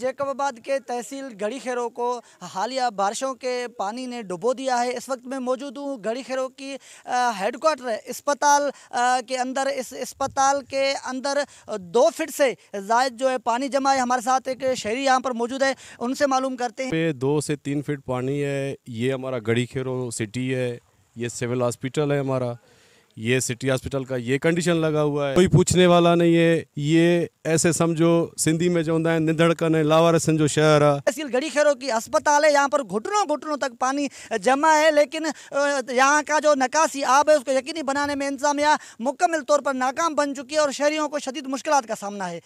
जैकबाबाद के तहसील घड़ी खेरों को हालिया बारिशों के पानी ने डुबो दिया है इस वक्त मैं मौजूद हूँ घड़ी खेरों की हेडकोर्टर अस्पताल के अंदर इस अस्पताल के अंदर दो फिट से जायद जो है पानी जमा है हमारे साथ एक शहरी यहाँ पर मौजूद है उनसे मालूम करते हैं दो से तीन फिट पानी है ये हमारा घड़ी खेरों सिटी है ये सिविल हॉस्पिटल है हमारा ये सिटी हॉस्पिटल का ये कंडीशन लगा हुआ है कोई पूछने वाला नहीं है ये ऐसे समझो सिंधी में जो है निधड़कन है लावारसन जो शहर है तहसील खेरों की अस्पताल है यहाँ पर घुटनों घुटनों तक पानी जमा है लेकिन यहाँ का जो नकासी आब है उसको यकीनी बनाने में इंतजामिया मुकम्मल तौर पर नाकाम बन चुकी है और शहरियों को शदीद मुश्किल का सामना है